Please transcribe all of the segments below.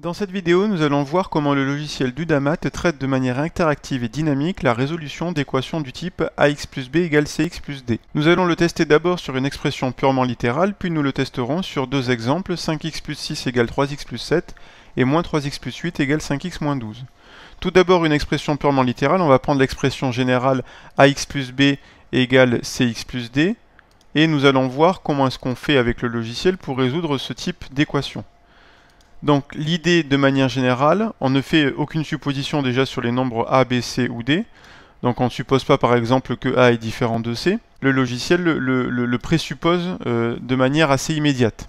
Dans cette vidéo, nous allons voir comment le logiciel Dudamat traite de manière interactive et dynamique la résolution d'équations du type ax plus b égale cx plus d. Nous allons le tester d'abord sur une expression purement littérale, puis nous le testerons sur deux exemples, 5x plus 6 égale 3x plus 7 et moins 3x plus 8 égale 5x moins 12. Tout d'abord une expression purement littérale, on va prendre l'expression générale ax plus b égale cx plus d, et nous allons voir comment est-ce qu'on fait avec le logiciel pour résoudre ce type d'équation. Donc l'idée de manière générale, on ne fait aucune supposition déjà sur les nombres A, B, C ou D. Donc on ne suppose pas par exemple que A est différent de C. Le logiciel le, présuppose euh, de manière assez immédiate.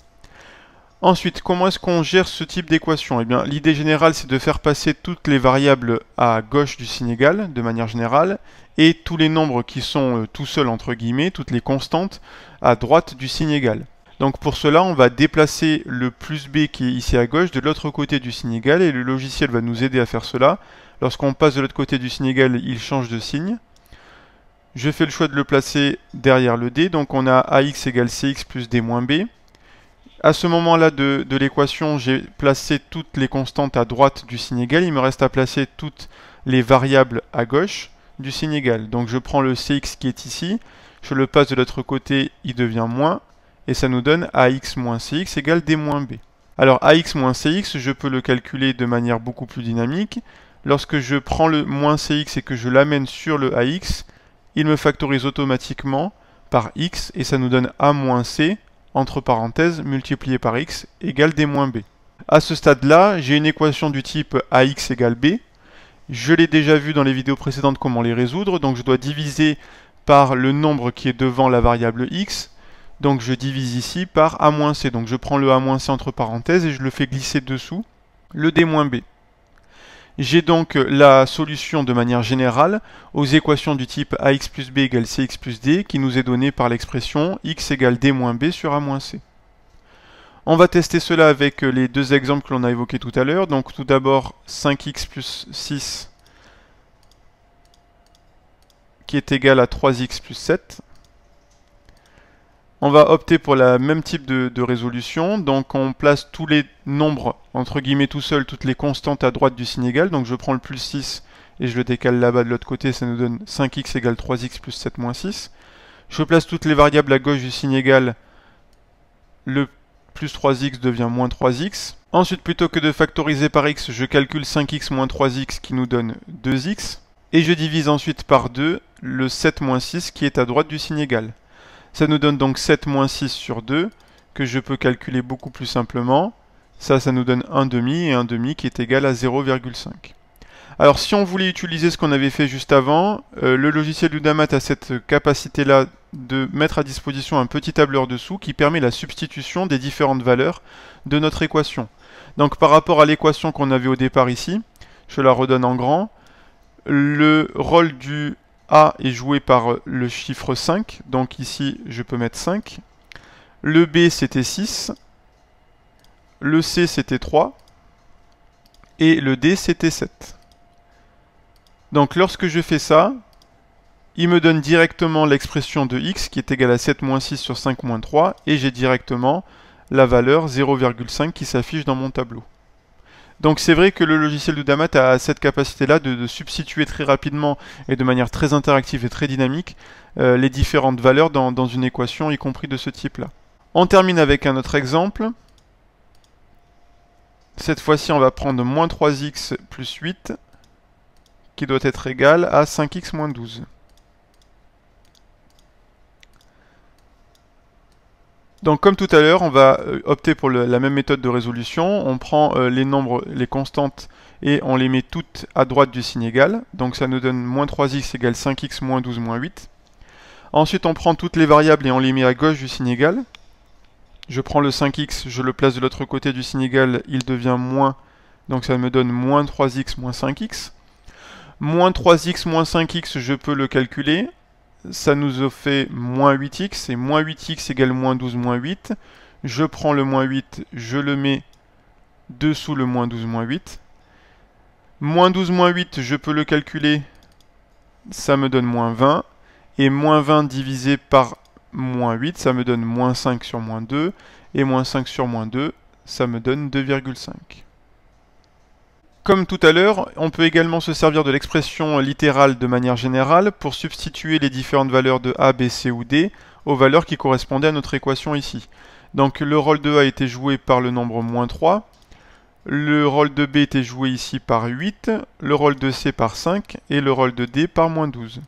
Ensuite, comment est-ce qu'on gère ce type d'équation Eh bien, l'idée générale, c'est de faire passer toutes les variables à gauche du signe égal, de manière générale, et tous les nombres qui sont euh, tout seuls, entre guillemets, toutes les constantes, à droite du signe égal. Donc pour cela, on va déplacer le plus B qui est ici à gauche de l'autre côté du signe égal et le logiciel va nous aider à faire cela. Lorsqu'on passe de l'autre côté du signe égal, il change de signe. Je fais le choix de le placer derrière le D, donc on a AX égale CX plus D moins B. À ce moment-là de, de l'équation, j'ai placé toutes les constantes à droite du signe égal. Il me reste à placer toutes les variables à gauche du signe égal. Donc je prends le CX qui est ici, je le passe de l'autre côté, il devient moins et ça nous donne ax moins cx égale d moins b. Alors ax moins cx, je peux le calculer de manière beaucoup plus dynamique. Lorsque je prends le moins cx et que je l'amène sur le ax, il me factorise automatiquement par x et ça nous donne a moins c entre parenthèses multiplié par x égale d moins b. À ce stade-là, j'ai une équation du type ax égale b. Je l'ai déjà vu dans les vidéos précédentes comment les résoudre, donc je dois diviser par le nombre qui est devant la variable x donc je divise ici par A-C. Donc je prends le A-C entre parenthèses et je le fais glisser dessous le D-B. J'ai donc la solution de manière générale aux équations du type ax plus b égale cx plus d qui nous est donnée par l'expression x égale d moins b sur a moins c. On va tester cela avec les deux exemples que l'on a évoqués tout à l'heure. Donc tout d'abord 5x plus 6 qui est égal à 3x plus 7 on va opter pour le même type de, de, résolution. Donc on place tous les nombres, entre guillemets tout seul, toutes les constantes à droite du signe égal. Donc je prends le plus 6 et je le décale là-bas de l'autre côté, ça nous donne 5x égale 3x plus 7 moins 6. Je place toutes les variables à gauche du signe égal, le plus 3x devient moins 3x. Ensuite, plutôt que de factoriser par x, je calcule 5x moins 3x qui nous donne 2x. Et je divise ensuite par 2 le 7 moins 6 qui est à droite du signe égal. Ça nous donne donc 7 moins 6 sur 2, que je peux calculer beaucoup plus simplement. Ça, ça nous donne 1 demi, et 1 demi qui est égal à 0,5. Alors si on voulait utiliser ce qu'on avait fait juste avant, euh, le logiciel DAMAT a cette capacité-là de mettre à disposition un petit tableur dessous qui permet la substitution des différentes valeurs de notre équation. Donc par rapport à l'équation qu'on avait au départ ici, je la redonne en grand, le rôle du a est joué par euh, le chiffre 5, donc ici je peux mettre 5. Le B c'était 6. Le C c'était 3. Et le D c'était 7. Donc lorsque je fais ça, il me donne directement l'expression de x qui est égale à 7 6 sur 5 moins 3 et j'ai directement la valeur 0,5 qui s'affiche dans mon tableau. Donc c'est vrai que le logiciel de Damat a cette capacité-là de, substituer très rapidement et de manière très interactive et très dynamique euh, les différentes valeurs dans, dans une équation, y compris de ce type-là. On termine avec un autre exemple. Cette fois-ci, on va prendre moins 3x plus 8, qui doit être égal à 5x moins 12. Donc comme tout à l'heure, on va euh, opter pour la même méthode de résolution. On prend euh, les nombres, les constantes, et on les met toutes à droite du signe égal. Donc ça nous donne moins 3x égale 5x moins 12 moins 8. Ensuite, on prend toutes les variables et on les met à gauche du signe égal. Je prends le 5x, je le place de l'autre côté du signe égal, il devient moins, donc ça me donne moins 3x moins 5x. Moins 3x moins 5x, je peux le calculer ça nous fait moins 8x, et moins 8x égale moins 12 moins 8. Je prends le moins 8, je le mets dessous le moins 12 moins 8. Moins 12 moins 8, je peux le calculer, ça me donne moins 20. Et moins 20 divisé par moins 8, ça me donne moins 5 sur moins 2. Et moins 5 sur moins 2, ça me donne 2,5. Comme tout à l'heure, on peut également se servir de l'expression littérale de manière générale pour substituer les différentes valeurs de A, B, C ou D aux valeurs qui correspondaient à notre équation ici. Donc le rôle de A était joué par le nombre moins 3, le rôle de B était joué ici par 8, le rôle de C par 5 et le rôle de D par moins 12.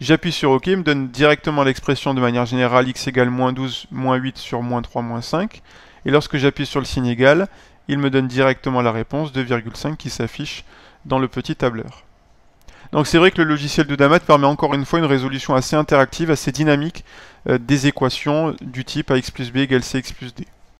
J'appuie sur OK, il me donne directement l'expression de manière générale x égale moins 12, moins 8 sur moins 3, moins 5. Et lorsque j'appuie sur le signe égal, il me donne directement la réponse 2,5 qui s'affiche dans le petit tableur. Donc c'est vrai que le logiciel de Damat permet encore une fois une résolution assez interactive, assez dynamique euh, des équations du type ax plus b égale cx plus d.